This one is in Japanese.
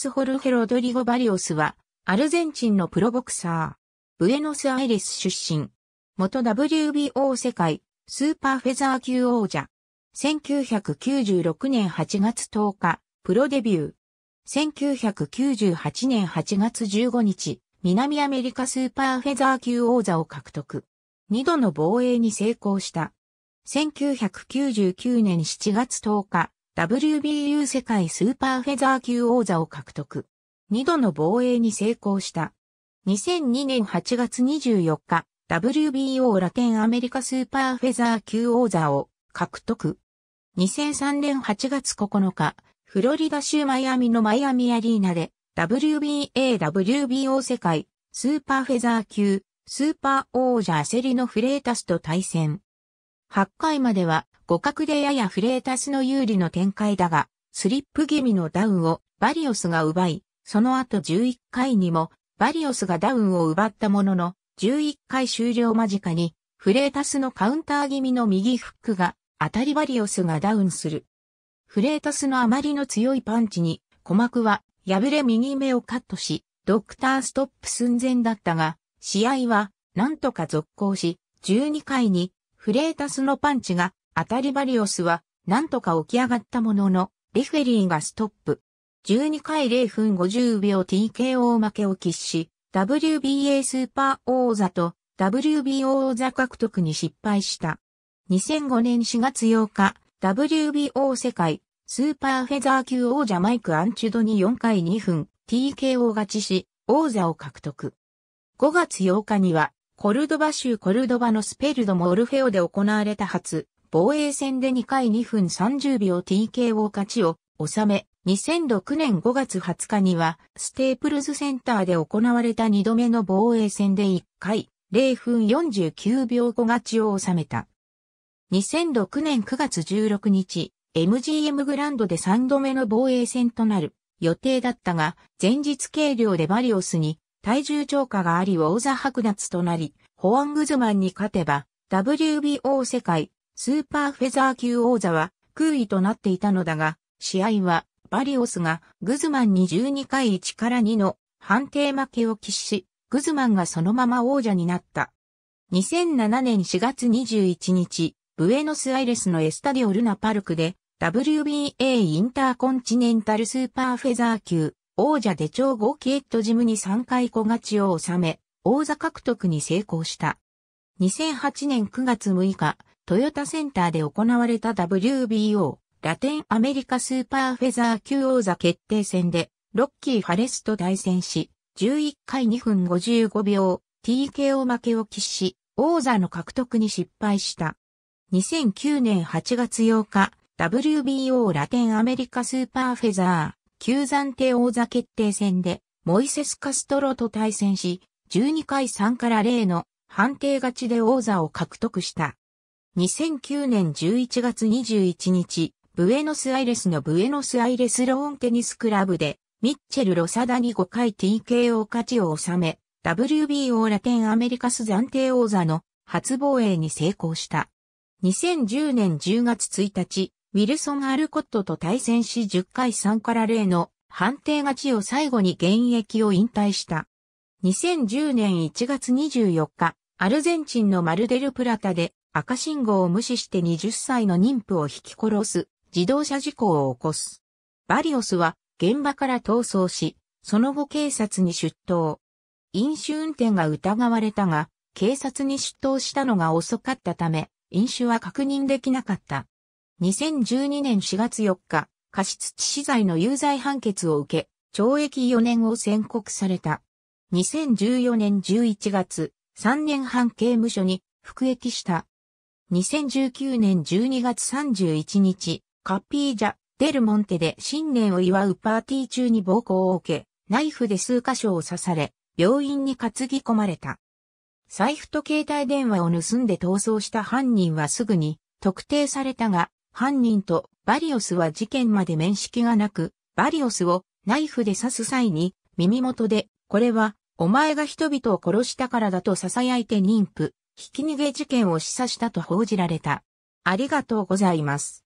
ス・ホルヘ・ロドリゴ・バリオスは、アルゼンチンのプロボクサー。ブエノス・アイレス出身。元 WBO 世界、スーパーフェザー級王者。1996年8月10日、プロデビュー。1998年8月15日、南アメリカスーパーフェザー級王座を獲得。二度の防衛に成功した。1999年7月10日、WBU 世界スーパーフェザー級王座を獲得。二度の防衛に成功した。2002年8月24日、WBO ラテンアメリカスーパーフェザー級王座を獲得。2003年8月9日、フロリダ州マイアミのマイアミアリーナで、WBA、WBO 世界、スーパーフェザー級、スーパー王者アセリノ・フレータスと対戦。8回までは互角でややフレータスの有利の展開だが、スリップ気味のダウンをバリオスが奪い、その後11回にもバリオスがダウンを奪ったものの、11回終了間近にフレータスのカウンター気味の右フックが当たりバリオスがダウンする。フレータスのあまりの強いパンチに鼓膜は破れ右目をカットし、ドクターストップ寸前だったが、試合はなんとか続行し、12回にフレータスのパンチが当たりバリオスは、なんとか起き上がったものの、レフェリーがストップ。12回0分50秒 TKO 負けを喫し、WBA スーパー王座と WBO 王座獲得に失敗した。2005年4月8日、WBO 世界スーパーフェザー級王者マイク・アンチュドに4回2分 TKO 勝ちし、王座を獲得。5月8日には、コルドバ州コルドバのスペルドモオルフェオで行われた初防衛戦で2回2分30秒 TKO 勝ちを収め、2006年5月20日には、ステープルズセンターで行われた2度目の防衛戦で1回、0分49秒5勝ちを収めた。2006年9月16日、MGM グランドで3度目の防衛戦となる予定だったが、前日計量でバリオスに体重超過があり王座剥奪となり、ホアングズマンに勝てば、WBO 世界スーパーフェザー級王座は空位となっていたのだが、試合はバリオスがグズマンに12回1から2の判定負けを喫し、グズマンがそのまま王者になった。2007年4月21日、ブエノスアイレスのエスタディオルナパルクで WBA インターコンチネンタルスーパーフェザー級王者デでゴーキエットジムに3回小勝ちを収め、王座獲得に成功した。2008年9月6日、トヨタセンターで行われた WBO ラテンアメリカスーパーフェザー級王座決定戦でロッキー・ファレスと対戦し、11回2分55秒 TKO 負けを喫し、王座の獲得に失敗した。2009年8月8日、WBO ラテンアメリカスーパーフェザー、級暫定王座決定戦で、モイセス・カストロと対戦し、12回3から0の判定勝ちで王座を獲得した。2009年11月21日、ブエノスアイレスのブエノスアイレスローンテニスクラブで、ミッチェル・ロサダに5回 TKO 勝ちを収め、WBO ラテンアメリカス暫定王座の初防衛に成功した。2010年10月1日、ウィルソン・アルコットと対戦し10回3から0の判定勝ちを最後に現役を引退した。2010年1月24日、アルゼンチンのマルデルプラタで赤信号を無視して20歳の妊婦を引き殺す、自動車事故を起こす。バリオスは現場から逃走し、その後警察に出頭。飲酒運転が疑われたが、警察に出頭したのが遅かったため、飲酒は確認できなかった。2012年4月4日、過失致死罪の有罪判決を受け、懲役4年を宣告された。2014年11月、3年半刑務所に服役した。2019年12月31日、カッピージャ・デルモンテで新年を祝うパーティー中に暴行を受け、ナイフで数箇所を刺され、病院に担ぎ込まれた。財布と携帯電話を盗んで逃走した犯人はすぐに特定されたが、犯人とバリオスは事件まで面識がなく、バリオスをナイフで刺す際に耳元で、これはお前が人々を殺したからだと囁いて妊婦、ひき逃げ事件を示唆したと報じられた。ありがとうございます。